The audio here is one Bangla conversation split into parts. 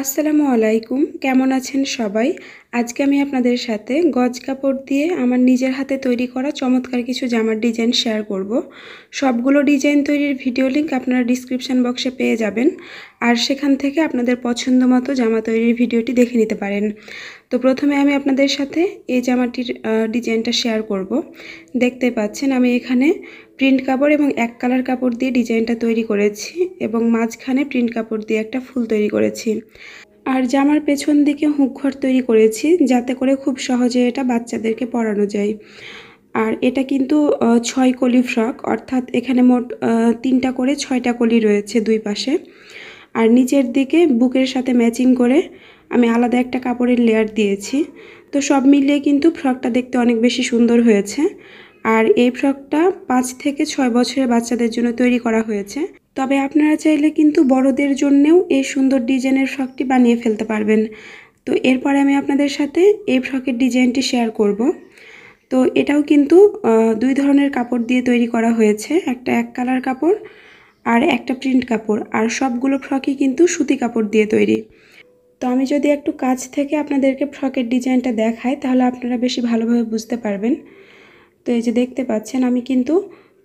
আসসালামু আলাইকুম কেমন আছেন সবাই আজকে আমি আপনাদের সাথে গজ কাপড় দিয়ে আমার নিজের হাতে তৈরি করা চমৎকার কিছু জামার ডিজাইন শেয়ার করব। সবগুলো ডিজাইন তৈরির ভিডিও লিঙ্ক আপনারা ডিসক্রিপশান বক্সে পেয়ে যাবেন আর সেখান থেকে আপনাদের পছন্দ মতো জামা তৈরির ভিডিওটি দেখে নিতে পারেন তো প্রথমে আমি আপনাদের সাথে এই জামাটির ডিজাইনটা শেয়ার করব। দেখতে পাচ্ছেন আমি এখানে প্রিন্ট কাপড় এবং এক কালার কাপড় দিয়ে ডিজাইনটা তৈরি করেছি এবং মাঝখানে প্রিন্ট কাপড় দিয়ে একটা ফুল তৈরি করেছি আর জামার পেছন দিকে হুঁকঘর তৈরি করেছি যাতে করে খুব সহজে এটা বাচ্চাদেরকে পরানো যায় আর এটা কিন্তু ছয় কলি ফ্রক অর্থাৎ এখানে মোট তিনটা করে ছয়টা কলি রয়েছে দুই পাশে আর নিচের দিকে বুকের সাথে ম্যাচিং করে আমি আলাদা একটা কাপড়ের লেয়ার দিয়েছি তো সব মিলিয়ে কিন্তু ফ্রকটা দেখতে অনেক বেশি সুন্দর হয়েছে আর এই ফ্রকটা পাঁচ থেকে ছয় বছরের বাচ্চাদের জন্য তৈরি করা হয়েছে তবে আপনারা চাইলে কিন্তু বড়দের জন্যেও এই সুন্দর ডিজাইনের ফ্রকটি বানিয়ে ফেলতে পারবেন তো এরপরে আমি আপনাদের সাথে এই ফ্রকের ডিজাইনটি শেয়ার করব তো এটাও কিন্তু দুই ধরনের কাপড় দিয়ে তৈরি করা হয়েছে একটা এক কালার কাপড় আর একটা প্রিন্ট কাপড় আর সবগুলো ফ্রকই কিন্তু সুতি কাপড় দিয়ে তৈরি তো আমি যদি একটু কাছ থেকে আপনাদেরকে ফ্রকের ডিজাইনটা দেখাই তাহলে আপনারা বেশি ভালোভাবে বুঝতে পারবেন তো এই যে দেখতে পাচ্ছেন আমি কিন্তু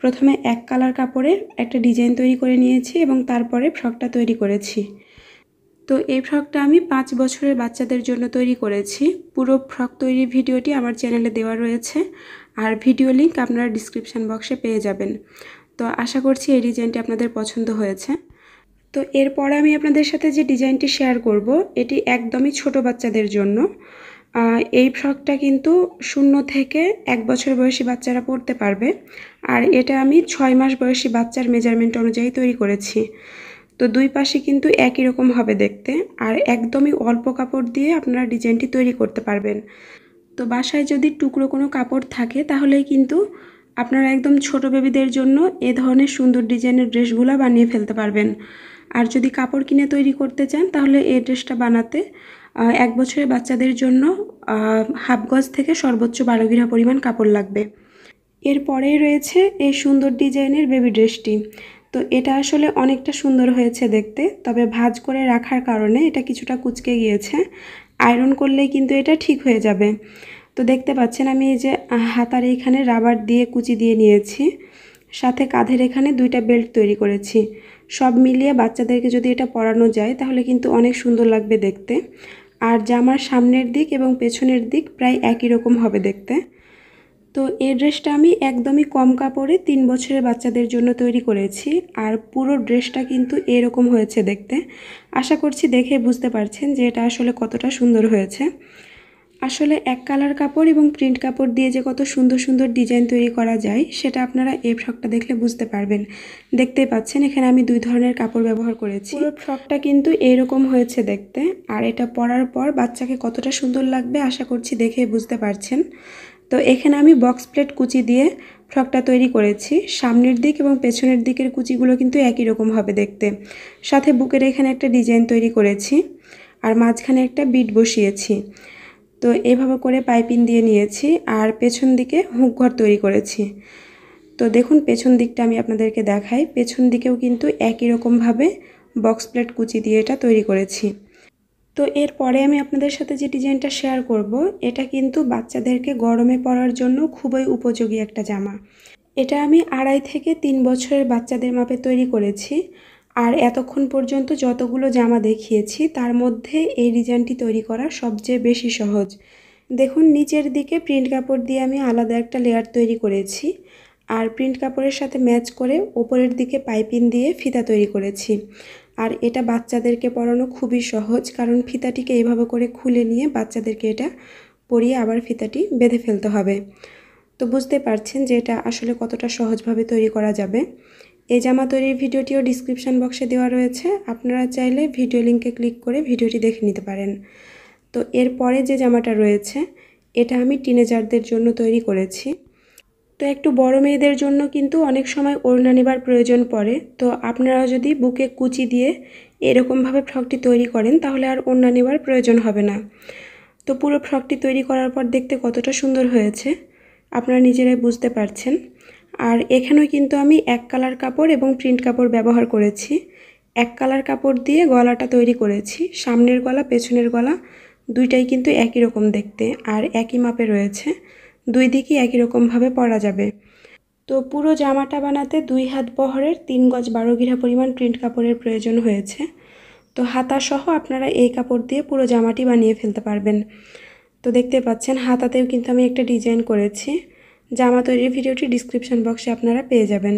প্রথমে এক কালার কাপড়ে একটা ডিজাইন তৈরি করে নিয়েছি এবং তারপরে ফ্রকটা তৈরি করেছি তো এই ফ্রকটা আমি পাঁচ বছরের বাচ্চাদের জন্য তৈরি করেছি পুরো ফ্রক তৈরির ভিডিওটি আমার চ্যানেলে দেওয়া রয়েছে আর ভিডিও লিঙ্ক আপনারা ডিসক্রিপশান বক্সে পেয়ে যাবেন তো আশা করছি এই ডিজাইনটি আপনাদের পছন্দ হয়েছে তো এরপর আমি আপনাদের সাথে যে ডিজাইনটি শেয়ার করব এটি একদমই ছোট বাচ্চাদের জন্য এই ফ্রকটা কিন্তু শূন্য থেকে এক বছর বয়সী বাচ্চারা পড়তে পারবে আর এটা আমি ছয় মাস বয়সী বাচ্চার মেজারমেন্ট অনুযায়ী তৈরি করেছি তো দুই পাশে কিন্তু একই রকম হবে দেখতে আর একদমই অল্প কাপড় দিয়ে আপনারা ডিজাইনটি তৈরি করতে পারবেন তো বাসায় যদি টুকরো কোনো কাপড় থাকে তাহলেই কিন্তু আপনারা একদম ছোট বেবিদের জন্য এ ধরনের সুন্দর ডিজাইনের ড্রেসগুলো বানিয়ে ফেলতে পারবেন আর যদি কাপড় কিনে তৈরি করতে চান তাহলে এই ড্রেসটা বানাতে এক বছরের বাচ্চাদের জন্য হাফ গজ থেকে সর্বোচ্চ বারো গিরা পরিমাণ কাপড় লাগবে এরপরেই রয়েছে এই সুন্দর ডিজাইনের বেবি ড্রেসটি তো এটা আসলে অনেকটা সুন্দর হয়েছে দেখতে তবে ভাজ করে রাখার কারণে এটা কিছুটা কুচকে গিয়েছে আয়রন করলেই কিন্তু এটা ঠিক হয়ে যাবে তো দেখতে পাচ্ছেন আমি এই যে হাতার এইখানে রাবার দিয়ে কুচি দিয়ে নিয়েছি সাথে কাঁধের এখানে দুইটা বেল্ট তৈরি করেছি সব মিলিয়ে বাচ্চাদেরকে যদি এটা পরানো যায় তাহলে কিন্তু অনেক সুন্দর লাগবে দেখতে আর জামার সামনের দিক এবং পেছনের দিক প্রায় একই রকম হবে দেখতে তো এই ড্রেসটা আমি একদমই কম কাপড়ে তিন বছরের বাচ্চাদের জন্য তৈরি করেছি আর পুরো ড্রেসটা কিন্তু এরকম হয়েছে দেখতে আশা করছি দেখে বুঝতে পারছেন যে এটা আসলে কতটা সুন্দর হয়েছে আসলে এক কালার কাপড় এবং প্রিন্ট কাপড় দিয়ে যে কত সুন্দর সুন্দর ডিজাইন তৈরি করা যায় সেটা আপনারা এই ফ্রকটা দেখলে বুঝতে পারবেন দেখতেই পাচ্ছেন এখানে আমি দুই ধরনের কাপড় ব্যবহার করেছি পুরো ফ্রকটা কিন্তু এইরকম হয়েছে দেখতে আর এটা পরার পর বাচ্চাকে কতটা সুন্দর লাগবে আশা করছি দেখে বুঝতে পারছেন তো এখানে আমি বক্স প্লেট কুচি দিয়ে ফ্রকটা তৈরি করেছি সামনের দিক এবং পেছনের দিকের কুচিগুলো কিন্তু একই রকম হবে দেখতে সাথে বুকের এখানে একটা ডিজাইন তৈরি করেছি আর মাঝখানে একটা বিট বসিয়েছি তো এইভাবে করে পাইপিং দিয়ে নিয়েছি আর পেছন দিকে হুক ঘর তৈরি করেছি তো দেখুন পেছন দিকটা আমি আপনাদেরকে দেখাই পেছন দিকেও কিন্তু একই রকমভাবে বক্স প্লেট কুচি দিয়ে এটা তৈরি করেছি তো এরপরে আমি আপনাদের সাথে যে ডিজাইনটা শেয়ার করব এটা কিন্তু বাচ্চাদেরকে গরমে পরার জন্য খুবই উপযোগী একটা জামা এটা আমি আড়াই থেকে তিন বছরের বাচ্চাদের মাপে তৈরি করেছি আর এতক্ষণ পর্যন্ত যতগুলো জামা দেখিয়েছি তার মধ্যে এই ডিজাইনটি তৈরি করা সবচেয়ে বেশি সহজ দেখুন নিচের দিকে প্রিন্ট কাপড় দিয়ে আমি আলাদা একটা লেয়ার তৈরি করেছি আর প্রিন্ট কাপড়ের সাথে ম্যাচ করে ওপরের দিকে পাইপিং দিয়ে ফিতা তৈরি করেছি আর এটা বাচ্চাদেরকে পরানো খুবই সহজ কারণ ফিতাটিকে এইভাবে করে খুলে নিয়ে বাচ্চাদেরকে এটা পরিয়ে আবার ফিতাটি বেঁধে ফেলতে হবে তো বুঝতে পারছেন যে এটা আসলে কতটা সহজভাবে তৈরি করা যাবে এই জামা তৈরির ভিডিওটিও ডিসক্রিপশান বক্সে দেওয়া রয়েছে আপনারা চাইলে ভিডিও লিঙ্কে ক্লিক করে ভিডিওটি দেখে নিতে পারেন তো এরপরে যে জামাটা রয়েছে এটা আমি টিনেজারদের জন্য তৈরি করেছি তো একটু বড় মেয়েদের জন্য কিন্তু অনেক সময় ওড়না নেবার প্রয়োজন পড়ে তো আপনারা যদি বুকে কুচি দিয়ে এরকমভাবে ফ্রকটি তৈরি করেন তাহলে আর ওড়না নেবার প্রয়োজন হবে না তো পুরো ফ্রকটি তৈরি করার পর দেখতে কতটা সুন্দর হয়েছে আপনারা নিজেরাই বুঝতে পারছেন আর এখানেও কিন্তু আমি এক কালার কাপড় এবং প্রিন্ট কাপড় ব্যবহার করেছি এক কালার কাপড় দিয়ে গলাটা তৈরি করেছি সামনের গলা পেছনের গলা দুইটাই কিন্তু একই রকম দেখতে আর একই মাপে রয়েছে দুই দিকই একই রকমভাবে পরা যাবে তো পুরো জামাটা বানাতে দুই হাত বহরের তিন গজ বারো ঘিরা পরিমাণ প্রিন্ট কাপড়ের প্রয়োজন হয়েছে তো হাতাসহ আপনারা এই কাপড় দিয়ে পুরো জামাটি বানিয়ে ফেলতে পারবেন তো দেখতে পাচ্ছেন হাতাতেও কিন্তু আমি একটা ডিজাইন করেছি জামা তৈরির ভিডিওটি ডিসক্রিপশান বক্সে আপনারা পেয়ে যাবেন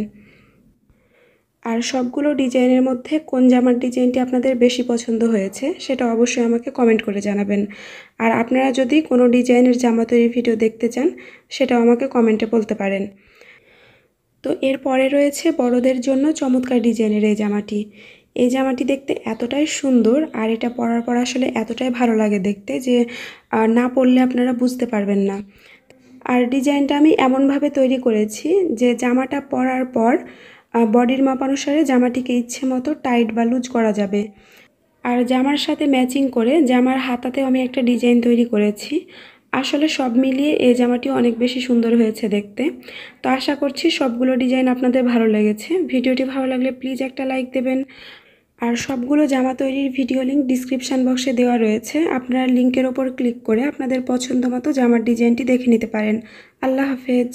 আর সবগুলো ডিজাইনের মধ্যে কোন জামার ডিজাইনটি আপনাদের বেশি পছন্দ হয়েছে সেটা অবশ্যই আমাকে কমেন্ট করে জানাবেন আর আপনারা যদি কোনো ডিজাইনের জামা তৈরির ভিডিও দেখতে চান সেটাও আমাকে কমেন্টে বলতে পারেন তো এরপরে রয়েছে বড়দের জন্য চমৎকার ডিজাইনের এই জামাটি এই জামাটি দেখতে এতটাই সুন্দর আর এটা পরার পর আসলে এতটাই ভালো লাগে দেখতে যে না পরলে আপনারা বুঝতে পারবেন না আর ডিজাইনটা আমি এমনভাবে তৈরি করেছি যে জামাটা পরার পর বডির মাপ অনুসারে জামাটিকে ইচ্ছে মতো টাইট বা লুজ করা যাবে আর জামার সাথে ম্যাচিং করে জামার হাতাতেও আমি একটা ডিজাইন তৈরি করেছি আসলে সব মিলিয়ে এই জামাটি অনেক বেশি সুন্দর হয়েছে দেখতে তো আশা করছি সবগুলো ডিজাইন আপনাদের ভালো লেগেছে ভিডিওটি ভালো লাগলে প্লিজ একটা লাইক দেবেন আর সবগুলো জামা তৈরির ভিডিও লিঙ্ক ডিসক্রিপশান বক্সে দেওয়া রয়েছে আপনারা লিঙ্কের ওপর ক্লিক করে আপনাদের পছন্দ মতো জামার ডিজাইনটি দেখে নিতে পারেন আল্লাহ হাফেজ